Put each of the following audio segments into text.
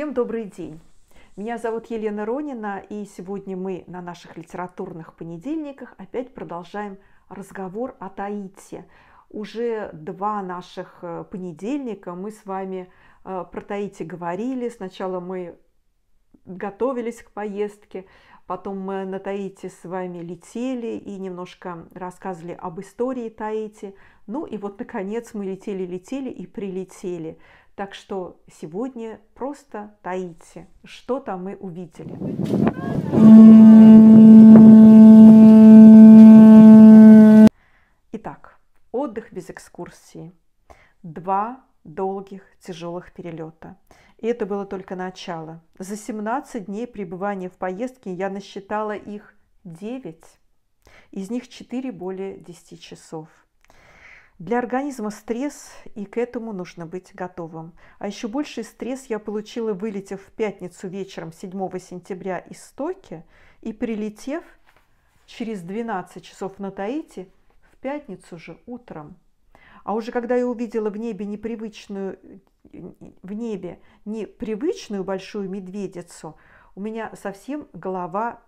Всем добрый день! Меня зовут Елена Ронина, и сегодня мы на наших литературных понедельниках опять продолжаем разговор о Таити. Уже два наших э, понедельника мы с вами э, про Таити говорили. Сначала мы готовились к поездке, потом мы на Таити с вами летели и немножко рассказывали об истории Таити. Ну и вот, наконец, мы летели-летели и прилетели. Так что сегодня просто таите, что-то мы увидели. Итак, отдых без экскурсии. Два долгих, тяжелых перелета. И это было только начало. За 17 дней пребывания в поездке я насчитала их 9. Из них 4 более 10 часов – для организма стресс, и к этому нужно быть готовым. А еще больший стресс я получила, вылетев в пятницу вечером 7 сентября из Токи и прилетев через 12 часов на Таити в пятницу же утром. А уже когда я увидела в небе непривычную, в небе непривычную большую медведицу, у меня совсем голова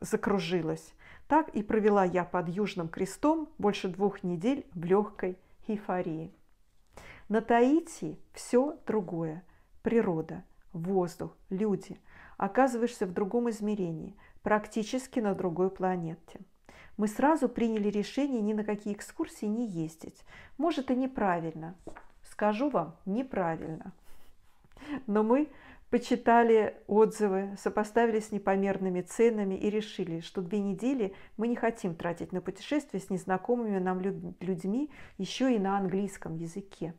закружилась. Так и провела я под Южным крестом больше двух недель в легкой эйфории. На Таити все другое. Природа, воздух, люди. Оказываешься в другом измерении, практически на другой планете. Мы сразу приняли решение ни на какие экскурсии не ездить. Может и неправильно. Скажу вам, неправильно. Но мы почитали отзывы, сопоставили с непомерными ценами и решили, что две недели мы не хотим тратить на путешествие с незнакомыми нам людьми еще и на английском языке.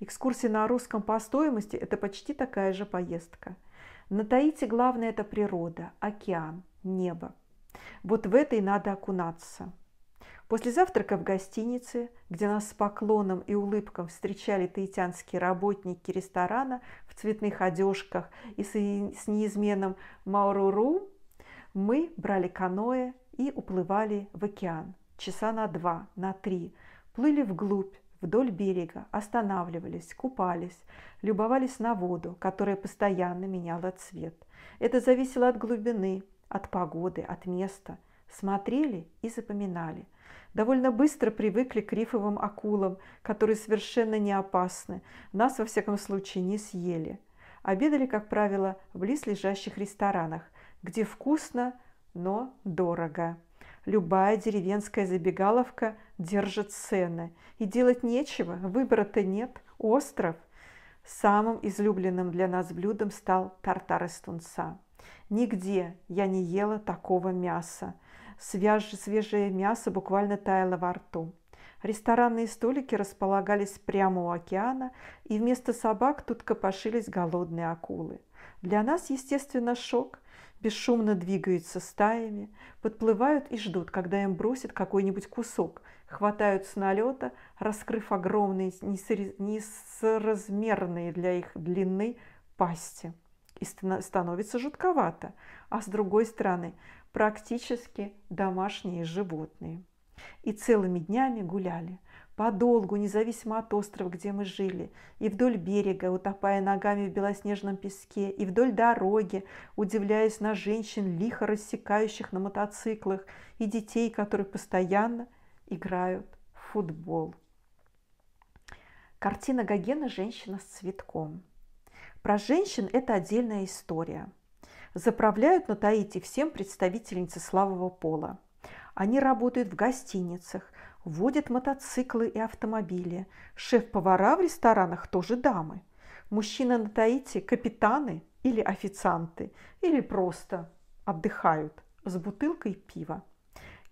Экскурсии на русском по стоимости – это почти такая же поездка. На Таити главное – это природа, океан, небо. Вот в этой надо окунаться – После завтрака в гостинице, где нас с поклоном и улыбком встречали таитянские работники ресторана в цветных одежках и с неизменным мауруру, мы брали каноэ и уплывали в океан. Часа на два, на три. Плыли вглубь, вдоль берега, останавливались, купались, любовались на воду, которая постоянно меняла цвет. Это зависело от глубины, от погоды, от места. Смотрели и запоминали – Довольно быстро привыкли к рифовым акулам, которые совершенно не опасны. Нас, во всяком случае, не съели. Обедали, как правило, в близлежащих ресторанах, где вкусно, но дорого. Любая деревенская забегаловка держит цены. И делать нечего, выбора-то нет, остров. Самым излюбленным для нас блюдом стал тартар из тунца. Нигде я не ела такого мяса – свеж, свежее мясо буквально таяло во рту. Ресторанные столики располагались прямо у океана, и вместо собак тут копошились голодные акулы. Для нас, естественно, шок. Бесшумно двигаются стаями, подплывают и ждут, когда им бросят какой-нибудь кусок, хватают с налета, раскрыв огромные, несоразмерные для их длины пасти и становится жутковато, а с другой стороны практически домашние животные. И целыми днями гуляли, подолгу, независимо от острова, где мы жили, и вдоль берега, утопая ногами в белоснежном песке, и вдоль дороги, удивляясь на женщин, лихо рассекающих на мотоциклах, и детей, которые постоянно играют в футбол. Картина Гогена «Женщина с цветком». Про женщин это отдельная история. Заправляют на Таити всем представительницы славого пола. Они работают в гостиницах, водят мотоциклы и автомобили. Шеф-повара в ресторанах тоже дамы. Мужчины на Таити – капитаны или официанты, или просто отдыхают с бутылкой пива.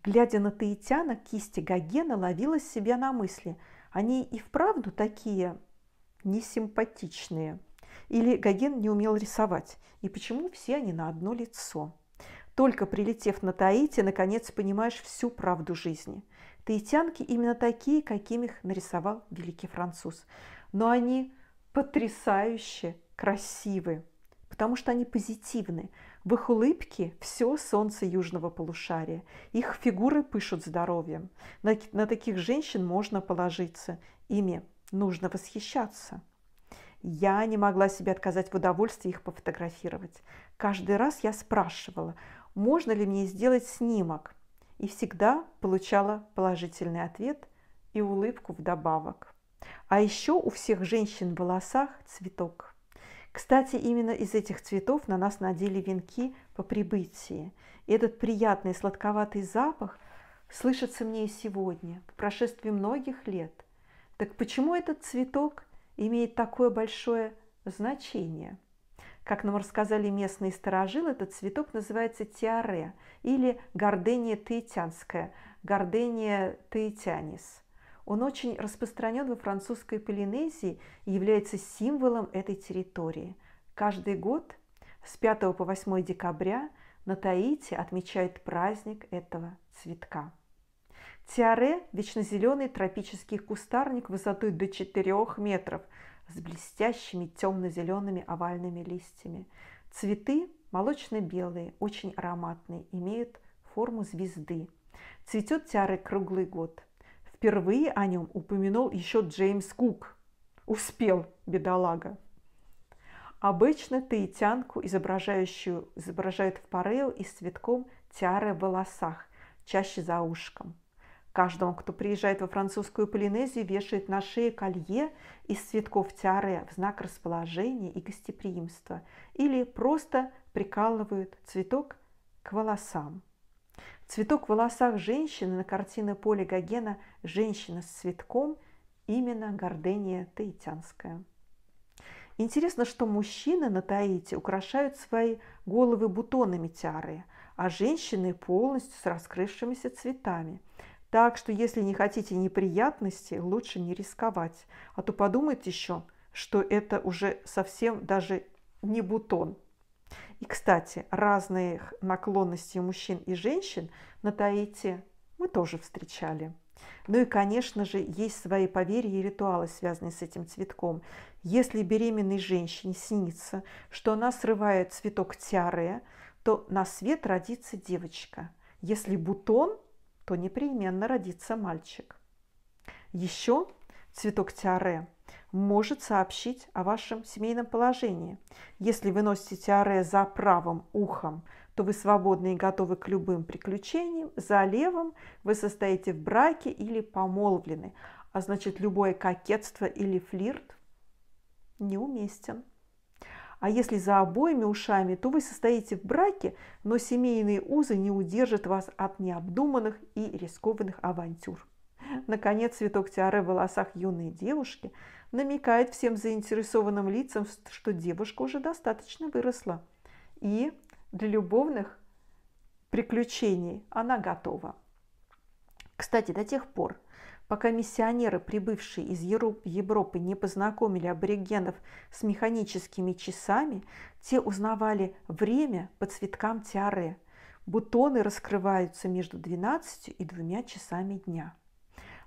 Глядя на таитяна, кисти Гогена ловила себя на мысли. Они и вправду такие несимпатичные – или Гоген не умел рисовать, и почему все они на одно лицо. Только прилетев на Таити, наконец понимаешь всю правду жизни. Таитянки именно такие, каким их нарисовал великий француз. Но они потрясающе красивы, потому что они позитивны. В их улыбке все солнце южного полушария. Их фигуры пышут здоровьем. На, на таких женщин можно положиться. Ими нужно восхищаться. Я не могла себе отказать в удовольствии их пофотографировать. Каждый раз я спрашивала, можно ли мне сделать снимок, и всегда получала положительный ответ и улыбку вдобавок. А еще у всех женщин в волосах цветок. Кстати, именно из этих цветов на нас надели венки по прибытии. И этот приятный сладковатый запах слышится мне и сегодня, по прошествии многих лет. Так почему этот цветок имеет такое большое значение. Как нам рассказали местные старожилы, этот цветок называется тиаре или гордения таитянская, гордения таитянис. Он очень распространен во французской Полинезии и является символом этой территории. Каждый год с 5 по 8 декабря на Таити отмечают праздник этого цветка. Тиаре – вечнозеленый тропический кустарник высотой до 4 метров с блестящими темно-зелеными овальными листьями. Цветы молочно-белые, очень ароматные, имеют форму звезды. Цветет тиары круглый год. Впервые о нем упомянул еще Джеймс Кук. Успел, бедолага. Обычно таитянку, изображающую, изображают в парео и с цветком тиары в волосах, чаще за ушком. Каждому, кто приезжает во французскую Полинезию, вешает на шее колье из цветков тиаре в знак расположения и гостеприимства или просто прикалывают цветок к волосам. Цветок в волосах женщины на картине Поля Гогена «Женщина с цветком» именно Гордения Таитянская. Интересно, что мужчины на Таити украшают свои головы бутонами тиары, а женщины полностью с раскрывшимися цветами – так что, если не хотите неприятности, лучше не рисковать. А то подумайте еще, что это уже совсем даже не бутон. И, кстати, разные наклонности мужчин и женщин на Таити мы тоже встречали. Ну и, конечно же, есть свои поверья и ритуалы, связанные с этим цветком. Если беременной женщине снится, что она срывает цветок тиаре, то на свет родится девочка. Если бутон – то непременно родится мальчик. Еще цветок тиаре может сообщить о вашем семейном положении. Если вы носите тиаре за правым ухом, то вы свободны и готовы к любым приключениям. За левым вы состоите в браке или помолвлены. А значит, любое кокетство или флирт неуместен. А если за обоими ушами, то вы состоите в браке, но семейные узы не удержат вас от необдуманных и рискованных авантюр. Наконец, цветок тиары в волосах юной девушки намекает всем заинтересованным лицам, что девушка уже достаточно выросла. И для любовных приключений она готова. Кстати, до тех пор, Пока миссионеры, прибывшие из Европы, не познакомили аборигенов с механическими часами, те узнавали время по цветкам тиаре. Бутоны раскрываются между 12 и двумя часами дня.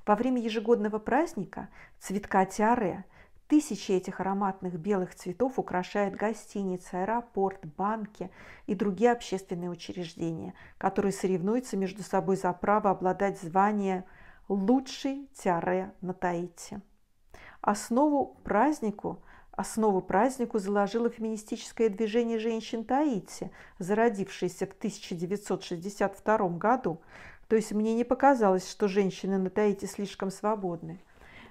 Во время ежегодного праздника цветка тиаре тысячи этих ароматных белых цветов украшают гостиницы, аэропорт, банки и другие общественные учреждения, которые соревнуются между собой за право обладать званием – лучший тиаре на Таити. Основу празднику Основу празднику заложило феминистическое движение женщин Таити, зародившееся в 1962 году. То есть мне не показалось, что женщины на Таити слишком свободны.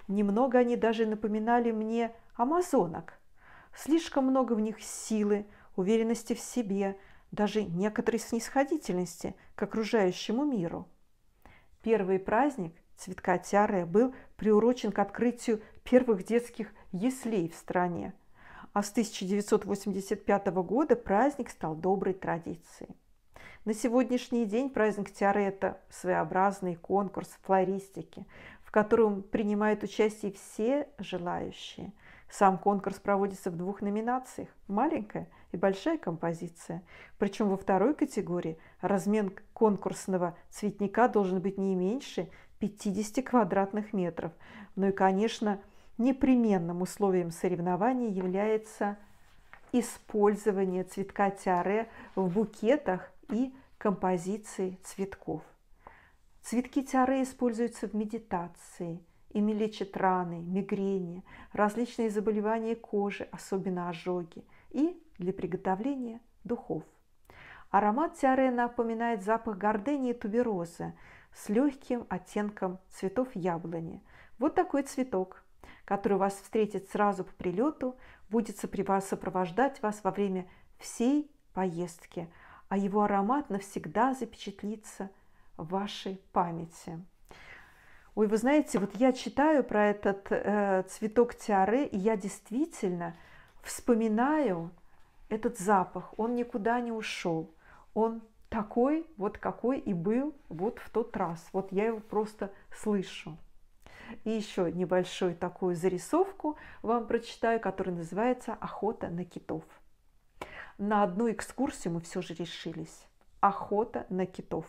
Немного они даже напоминали мне амазонок. Слишком много в них силы, уверенности в себе, даже некоторой снисходительности к окружающему миру. Первый праздник цветка тиаре был приурочен к открытию первых детских яслей в стране, а с 1985 года праздник стал доброй традицией. На сегодняшний день праздник Тиаре это своеобразный конкурс флористики, в котором принимают участие все желающие. Сам конкурс проводится в двух номинациях – маленькая и большая композиция. Причем во второй категории размен конкурсного цветника должен быть не меньше 50 квадратных метров. Ну и, конечно, непременным условием соревнований является использование цветка тиаре в букетах и композиции цветков. Цветки тиаре используются в медитации – ими лечат раны, мигрени, различные заболевания кожи, особенно ожоги, и для приготовления духов. Аромат тиаре напоминает запах гордения и туберозы с легким оттенком цветов яблони. Вот такой цветок, который вас встретит сразу по прилету, будет сопровождать вас во время всей поездки, а его аромат навсегда запечатлится в вашей памяти. Ой, вы знаете, вот я читаю про этот э, цветок тиары, и я действительно вспоминаю этот запах. Он никуда не ушел. Он такой, вот какой и был вот в тот раз. Вот я его просто слышу. И еще небольшую такую зарисовку вам прочитаю, которая называется «Охота на китов». На одну экскурсию мы все же решились. Охота на китов.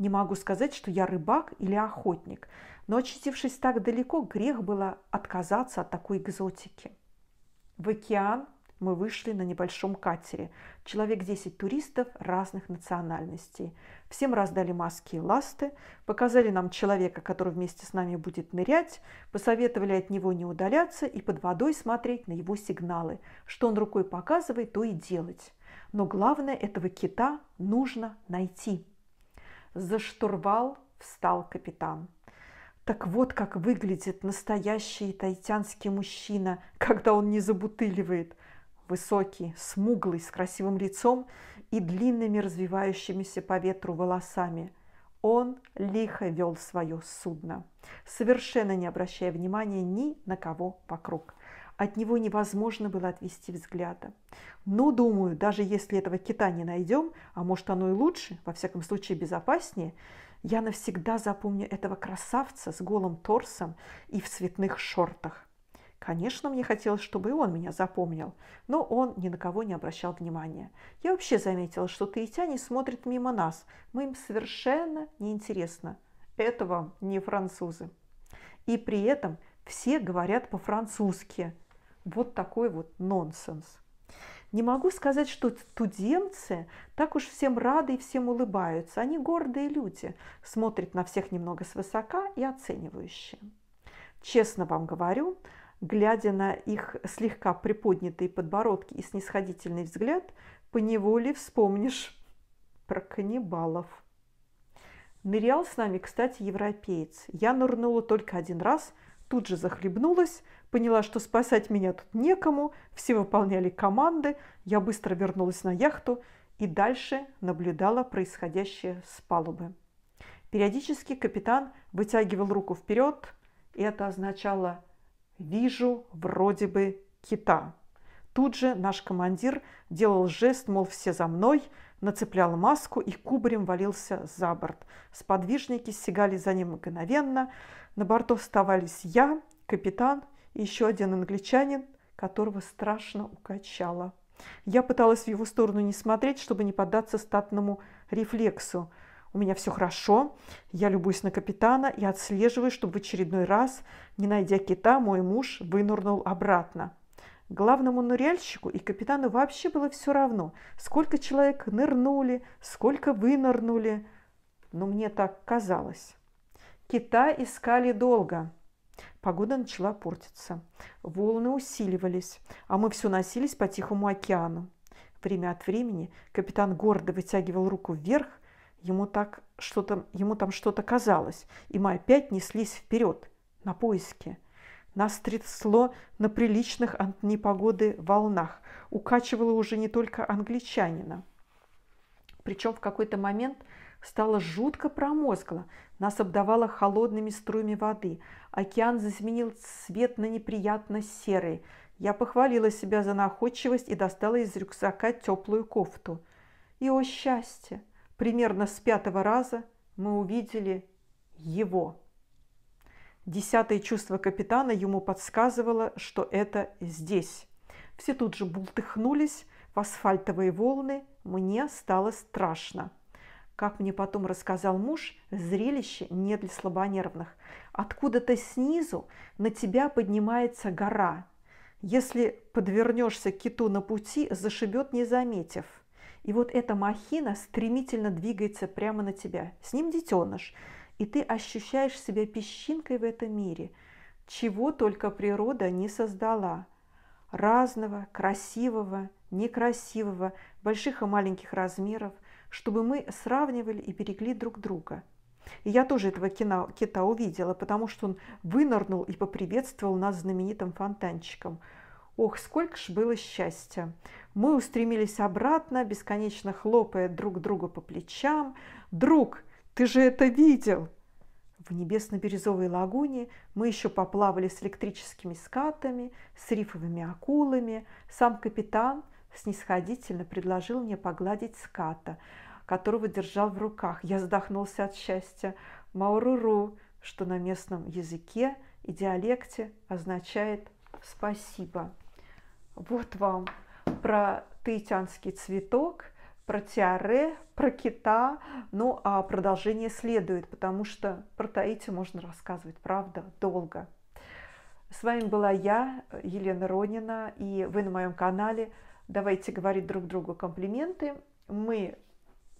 Не могу сказать, что я рыбак или охотник, но очутившись так далеко, грех было отказаться от такой экзотики. В океан мы вышли на небольшом катере. Человек 10 туристов разных национальностей. Всем раздали маски и ласты, показали нам человека, который вместе с нами будет нырять, посоветовали от него не удаляться и под водой смотреть на его сигналы. Что он рукой показывает, то и делать. Но главное, этого кита нужно найти. За штурвал встал капитан. Так вот, как выглядит настоящий тайтянский мужчина, когда он не забутыливает высокий, смуглый, с красивым лицом и длинными развивающимися по ветру волосами. Он лихо вел свое судно, совершенно не обращая внимания ни на кого вокруг. От него невозможно было отвести взгляда. Но, думаю, даже если этого кита не найдем, а может оно и лучше, во всяком случае безопаснее, я навсегда запомню этого красавца с голым торсом и в цветных шортах. Конечно, мне хотелось, чтобы и он меня запомнил, но он ни на кого не обращал внимания. Я вообще заметила, что таитяне смотрят мимо нас. Мы им совершенно неинтересно. Это вам не французы. И при этом все говорят по-французски. Вот такой вот нонсенс. Не могу сказать, что тудемцы так уж всем рады и всем улыбаются. Они гордые люди, смотрят на всех немного свысока и оценивающие. Честно вам говорю, глядя на их слегка приподнятые подбородки и снисходительный взгляд, поневоле вспомнишь про каннибалов. Нырял с нами, кстати, европеец. Я нырнула только один раз, тут же захлебнулась, поняла, что спасать меня тут некому, все выполняли команды, я быстро вернулась на яхту и дальше наблюдала происходящее с палубы. Периодически капитан вытягивал руку вперед, и это означало – Вижу вроде бы кита. Тут же наш командир делал жест, мол, все за мной, нацеплял маску и кубарем валился за борт. Сподвижники сигали за ним мгновенно. На борту оставались я, капитан и еще один англичанин, которого страшно укачало. Я пыталась в его сторону не смотреть, чтобы не поддаться статному рефлексу – у меня все хорошо, я любуюсь на капитана и отслеживаю, чтобы в очередной раз, не найдя кита, мой муж вынурнул обратно. Главному ныряльщику и капитану вообще было все равно, сколько человек нырнули, сколько вынырнули. Но мне так казалось. Кита искали долго. Погода начала портиться. Волны усиливались, а мы все носились по Тихому океану. Время от времени капитан гордо вытягивал руку вверх, Ему, так что-то, ему там что-то казалось, и мы опять неслись вперед, на поиски. Нас трясло на приличных от непогоды волнах, укачивало уже не только англичанина. Причем в какой-то момент стало жутко промозгло, нас обдавало холодными струями воды, океан заменил цвет на неприятно серый. Я похвалила себя за находчивость и достала из рюкзака теплую кофту. И, о счастье! Примерно с пятого раза мы увидели его. Десятое чувство капитана ему подсказывало, что это здесь. Все тут же бултыхнулись в асфальтовые волны. Мне стало страшно. Как мне потом рассказал муж, зрелище не для слабонервных. Откуда-то снизу на тебя поднимается гора. Если подвернешься киту на пути, зашибет не заметив – и вот эта махина стремительно двигается прямо на тебя. С ним детеныш. И ты ощущаешь себя песчинкой в этом мире, чего только природа не создала. Разного, красивого, некрасивого, больших и маленьких размеров, чтобы мы сравнивали и берегли друг друга. И я тоже этого кино, кита увидела, потому что он вынырнул и поприветствовал нас знаменитым фонтанчиком – Ох, сколько ж было счастья! Мы устремились обратно, бесконечно хлопая друг друга по плечам. «Друг, ты же это видел!» В небесно-бирюзовой лагуне мы еще поплавали с электрическими скатами, с рифовыми акулами. Сам капитан снисходительно предложил мне погладить ската, которого держал в руках. Я задохнулся от счастья. «Мауруру», что на местном языке и диалекте означает «спасибо». Вот вам про таитянский цветок, про тиаре, про кита. Ну, а продолжение следует, потому что про Таити можно рассказывать, правда, долго. С вами была я, Елена Ронина, и вы на моем канале. Давайте говорить друг другу комплименты. Мы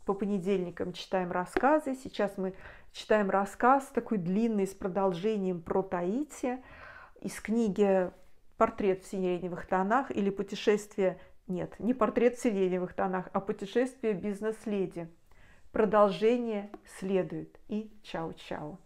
по понедельникам читаем рассказы. Сейчас мы читаем рассказ такой длинный с продолжением про Таити из книги портрет в сиреневых тонах или путешествие, нет, не портрет в сиреневых тонах, а путешествие бизнес-леди. Продолжение следует. И чао-чао.